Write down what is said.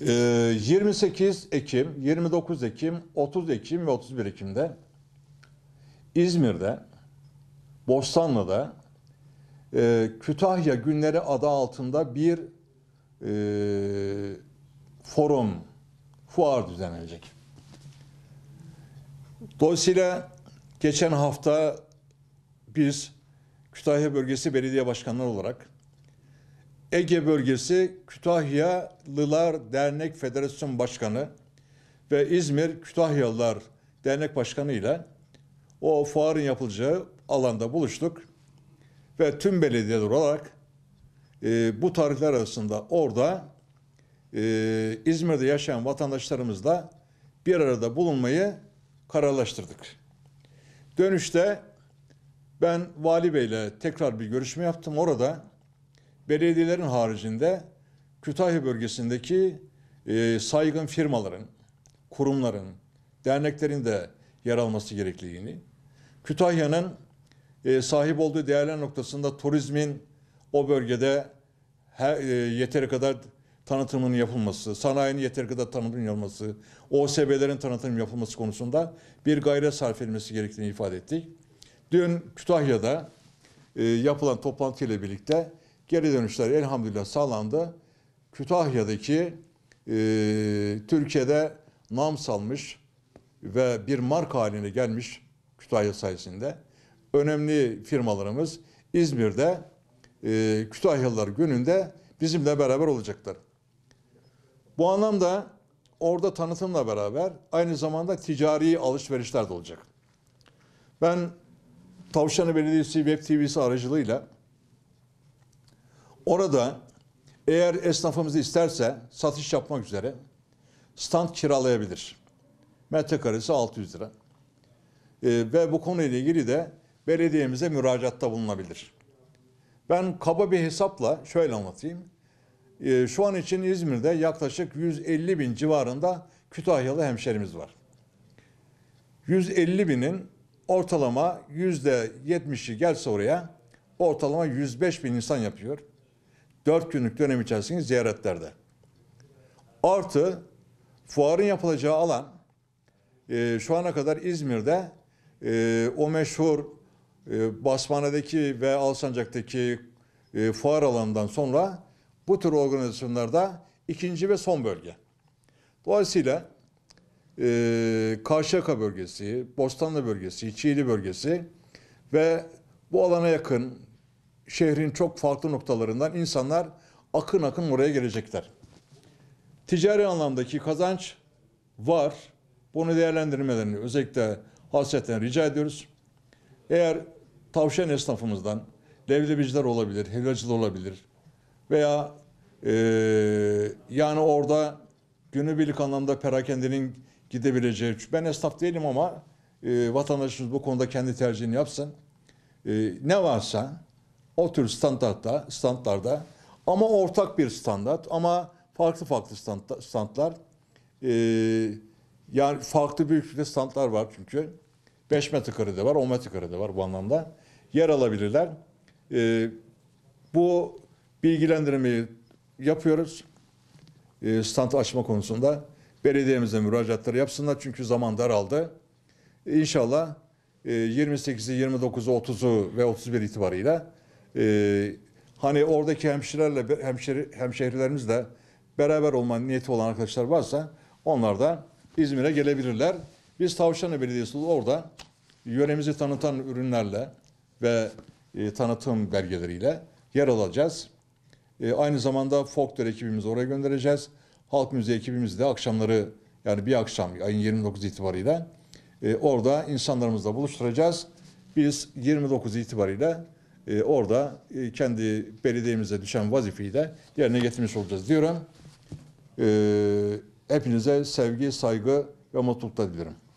28 ee, Ekim, 29 Ekim, 30 Ekim ve 31 Ekim'de İzmir'de, Bostanlı'da, e, Kütahya Günleri adı altında bir e, forum, fuar düzenlenecek. Dolayısıyla geçen hafta biz Kütahya Bölgesi Belediye Başkanları olarak Ege Bölgesi Kütahyalılar Dernek Federasyon Başkanı ve İzmir Kütahyalılar Dernek Başkanı ile o fuarın yapılacağı alanda buluştuk. Ve tüm belediyeler olarak e, bu tarihler arasında orada e, İzmir'de yaşayan vatandaşlarımızla bir arada bulunmayı kararlaştırdık. Dönüşte ben Vali Bey'le tekrar bir görüşme yaptım. Orada belediyelerin haricinde Kütahya bölgesindeki e, saygın firmaların, kurumların, derneklerin de yer alması gerekliliğini, Kütahya'nın e, sahip olduğu değerler noktasında turizmin o bölgede her, e, yeteri kadar tanıtımının yapılması, sanayinin yeteri kadar tanıtımının yapılması, OSB'lerin tanıtım yapılması konusunda bir gayret sarf edilmesi gerektiğini ifade ettik. Dün Kütahya'da e, yapılan toplantı ile birlikte Geri dönüşler elhamdülillah sağlandı. Kütahya'daki e, Türkiye'de nam salmış ve bir marka haline gelmiş Kütahya sayesinde önemli firmalarımız İzmir'de e, Kütahyalılar gününde bizimle beraber olacaklar. Bu anlamda orada tanıtımla beraber aynı zamanda ticari alışverişler de olacak. Ben Tavşanı Belediyesi Web TV'si aracılığıyla Orada eğer esnafımız isterse satış yapmak üzere stand kiralayabilir. Metrekaresi 600 lira. E, ve bu konuyla ilgili de belediyemize müracaatta bulunabilir. Ben kaba bir hesapla şöyle anlatayım. E, şu an için İzmir'de yaklaşık 150 bin civarında Kütahyalı hemşerimiz var. 150 binin ortalama %70'i gelse oraya ortalama 105 bin insan yapıyor. 4 günlük dönem içerisinde ziyaretlerde. Artı fuarın yapılacağı alan e, şu ana kadar İzmir'de e, o meşhur e, Basmane'deki ve Alsancak'taki e, fuar alanından sonra bu tür organizasyonlarda ikinci ve son bölge. Dolayısıyla e, Karşıyaka bölgesi, Bostanlı bölgesi, Çiğli bölgesi ve bu alana yakın şehrin çok farklı noktalarından insanlar akın akın oraya gelecekler. Ticari anlamdaki kazanç var. Bunu değerlendirmelerini özellikle hasretten rica ediyoruz. Eğer tavşan esnafımızdan levlebiciler olabilir, helvacılar olabilir veya e, yani orada günübirlik anlamda perakendinin gidebileceği. Ben esnaf değilim ama e, vatandaşımız bu konuda kendi tercihini yapsın. E, ne varsa o tür standartta, standlarda ama ortak bir standart ama farklı farklı stand, standlar e, yani farklı büyüklükte standlar var çünkü 5 metrekarede var, 10 metrekarede var bu anlamda yer alabilirler. E, bu bilgilendirmeyi yapıyoruz. E, ee, stand açma konusunda belediyemize müracaatları yapsınlar çünkü zaman daraldı. İnşallah inşallah 28'i, 29'u, 30'u ve 31 itibarıyla ee, hani oradaki hemşirelerle hemşeri, hemşehrilerimizle beraber olma niyeti olan arkadaşlar varsa onlar da İzmir'e gelebilirler. Biz Tavşanlı Belediyesi orada yöremizi tanıtan ürünlerle ve e, tanıtım belgeleriyle yer alacağız. E, aynı zamanda folkler ekibimizi oraya göndereceğiz. Halk Müziği ekibimiz de akşamları yani bir akşam ayın 29 itibariyle e, orada insanlarımızla buluşturacağız. Biz 29 itibariyle e, orada e, kendi belediyemize düşen vazifeyi de yerine getirmiş olacağız diyorum. E, hepinize sevgi, saygı ve mutlulukta dilerim.